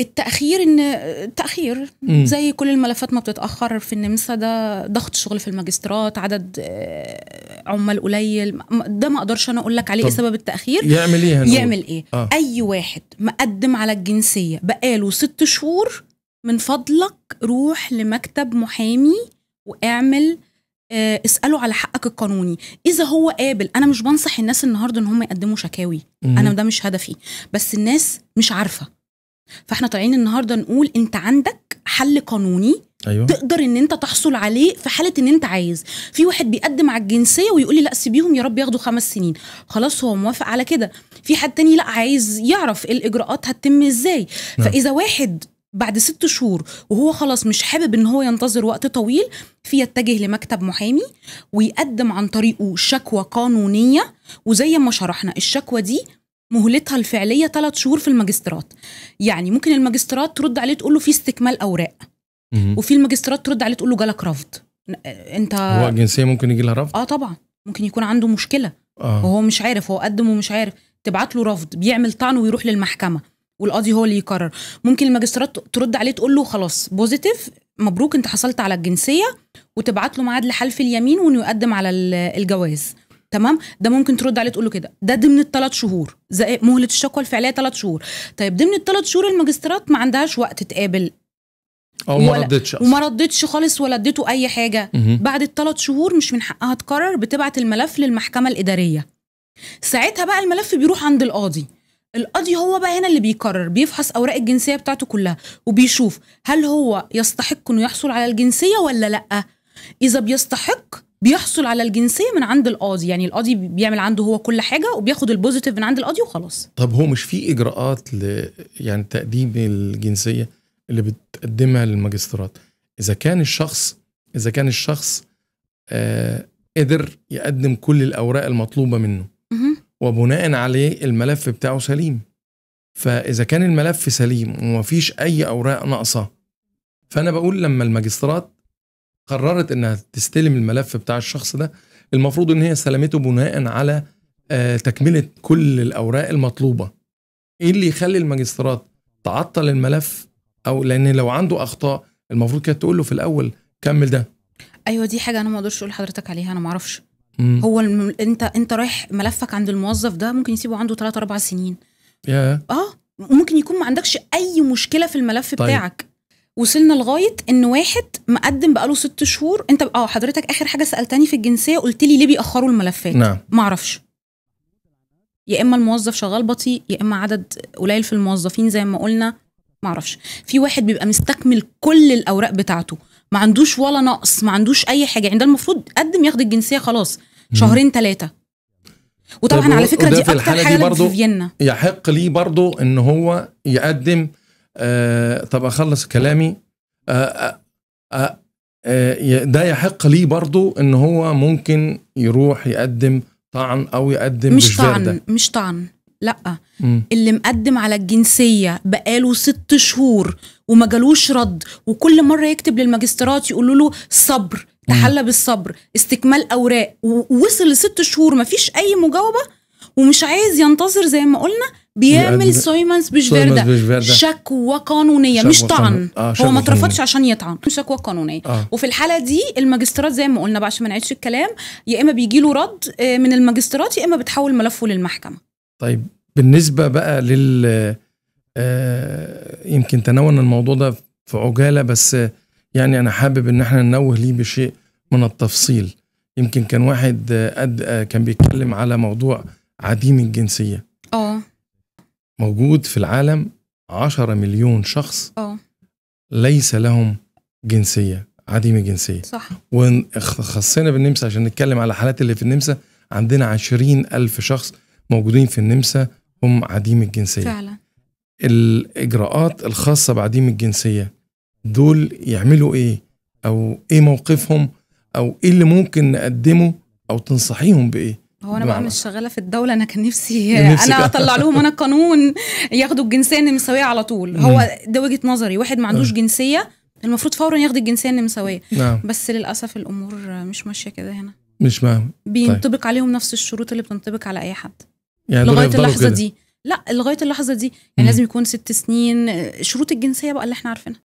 التاخير ان التاخير زي كل الملفات ما بتتاخر في النمسا ده ضغط شغل في الماجسترات عدد آه، عمال قليل ده ما اقدرش انا اقول لك عليه ايه سبب التاخير يعمل ايه هنقول. يعمل ايه آه. اي واحد مقدم على الجنسيه بقاله ست شهور من فضلك روح لمكتب محامي واعمل آه، اساله على حقك القانوني اذا هو قابل انا مش بنصح الناس النهارده ان هم يقدموا شكاوي مم. انا ده مش هدفي بس الناس مش عارفه فاحنا طالعين النهارده نقول انت عندك حل قانوني أيوة. تقدر ان انت تحصل عليه في حاله ان انت عايز في واحد بيقدم على الجنسيه ويقول لي لا سيبيهم يا رب ياخدوا خمس سنين خلاص هو موافق على كده في حد تاني لا عايز يعرف الاجراءات هتتم ازاي نعم. فاذا واحد بعد ست شهور وهو خلاص مش حابب ان هو ينتظر وقت طويل في يتجه لمكتب محامي ويقدم عن طريقه شكوى قانونيه وزي ما شرحنا الشكوى دي مهلتها الفعليه ثلاث شهور في الماجسترات يعني ممكن الماجسترات ترد عليه تقول له في استكمال اوراق وفي الماجسترات ترد عليه تقول له جالك رفض انت هو الجنسيه ممكن يجي لها رفض اه طبعا ممكن يكون عنده مشكله آه. وهو مش عارف هو قدم ومش عارف تبعت له رفض بيعمل طعن ويروح للمحكمه والقاضي هو اللي يقرر ممكن الماجسترات ترد عليه تقول له خلاص بوزيتيف مبروك انت حصلت على الجنسيه وتبعت له ميعاد لحلف اليمين وانه يقدم على الجواز تمام ده ممكن ترد عليه تقول له كده ده ضمن الثلاث شهور إيه؟ مهله الشكوى الفعليه ثلاث شهور طيب ضمن الثلاث شهور الماجستيرات ما عندهاش وقت تقابل او ما ردتش وما ردتش خالص ولا اديته اي حاجه مه. بعد الثلاث شهور مش من حقها تقرر بتبعت الملف للمحكمه الاداريه ساعتها بقى الملف بيروح عند القاضي القاضي هو بقى هنا اللي بيقرر بيفحص اوراق الجنسيه بتاعته كلها وبيشوف هل هو يستحق انه يحصل على الجنسيه ولا لا اذا بيستحق بيحصل على الجنسيه من عند القاضي يعني القاضي بيعمل عنده هو كل حاجه وبياخد البوزيتيف من عند القاضي وخلاص طب هو مش في اجراءات ل يعني تقديم الجنسيه اللي بتقدمها للماجستيرات اذا كان الشخص اذا كان الشخص آه قدر يقدم كل الاوراق المطلوبه منه وبناء عليه الملف بتاعه سليم فاذا كان الملف سليم ومفيش اي اوراق ناقصه فانا بقول لما الماجستيرات قررت انها تستلم الملف بتاع الشخص ده المفروض ان هي سلمته بناء على آه، تكمله كل الاوراق المطلوبه ايه اللي يخلي الماجسترات تعطل الملف او لان لو عنده اخطاء المفروض كانت تقول له في الاول كمل ده ايوه دي حاجه انا ما اقدرش اقول لحضرتك عليها انا ما اعرفش هو الم... انت انت رايح ملفك عند الموظف ده ممكن يسيبه عنده 3 4 سنين yeah. اه ممكن يكون ما عندكش اي مشكله في الملف طيب. بتاعك وصلنا لغايه ان واحد مقدم بقاله ست شهور انت اه حضرتك اخر حاجه سالتني في الجنسيه قلت لي ليه بيأخروا الملفات نعم معرفش يا اما الموظف شغال بطيء يا اما عدد قليل في الموظفين زي ما قلنا معرفش في واحد بيبقى مستكمل كل الاوراق بتاعته ما عندوش ولا نقص ما عندوش اي حاجه يعني ده المفروض قدم ياخد الجنسيه خلاص شهرين ثلاثه وطبعا طيب، على فكره دي اكتر حاجه دي في فيينا يحق ليه برضه ان هو يقدم آه طب اخلص كلامي آه آه آه, آه،, آه، ده يحق ليه برضه ان هو ممكن يروح يقدم طعن او يقدم مش طعن ده. مش طعن لا مم. اللي مقدم على الجنسيه بقاله ست شهور وما جالوش رد وكل مره يكتب للماجستيرات يقولوا له صبر تحلى بالصبر استكمال اوراق ووصل لست شهور ما فيش اي مجاوبه ومش عايز ينتظر زي ما قلنا بيعمل سويمنس بجفيردا شكوى قانونيه مش طعن آه هو ما اترفضش عشان يطعن شكوى قانونيه آه. وفي الحاله دي الماجسترات زي ما قلنا بقى عشان ما نعيدش الكلام يا اما بيجي له رد آه، من الماجسترات يا اما بتحول ملفه للمحكمه طيب بالنسبه بقى لل آه يمكن تناولنا الموضوع ده في عجاله بس يعني انا حابب ان احنا ننوه ليه بشيء من التفصيل يمكن كان واحد قد آه، كان بيتكلم على موضوع عديم الجنسيه اه موجود في العالم 10 مليون شخص أوه. ليس لهم جنسيه عديم الجنسيه صح وخصينا بالنمسا عشان نتكلم على الحالات اللي في النمسا عندنا عشرين ألف شخص موجودين في النمسا هم عديم الجنسيه فعلا الاجراءات الخاصه بعديم الجنسيه دول يعملوا ايه او ايه موقفهم او ايه اللي ممكن نقدمه او تنصحيهم بايه هو انا بقى مش شغاله في الدوله انا كان نفسي انا اطلع لهم انا قانون ياخدوا الجنسيه النمساويه على طول هو ده وجهه نظري واحد ما عندوش آه. جنسيه المفروض فورا ياخد الجنسيه النمساويه نعم. بس للاسف الامور مش ماشيه كده هنا مش فاهم بينطبق طيب. عليهم نفس الشروط اللي بتنطبق على اي حد يعني لغايه اللحظه كده. دي لا لغايه اللحظه دي يعني مم. لازم يكون ست سنين شروط الجنسيه بقى اللي احنا عارفينها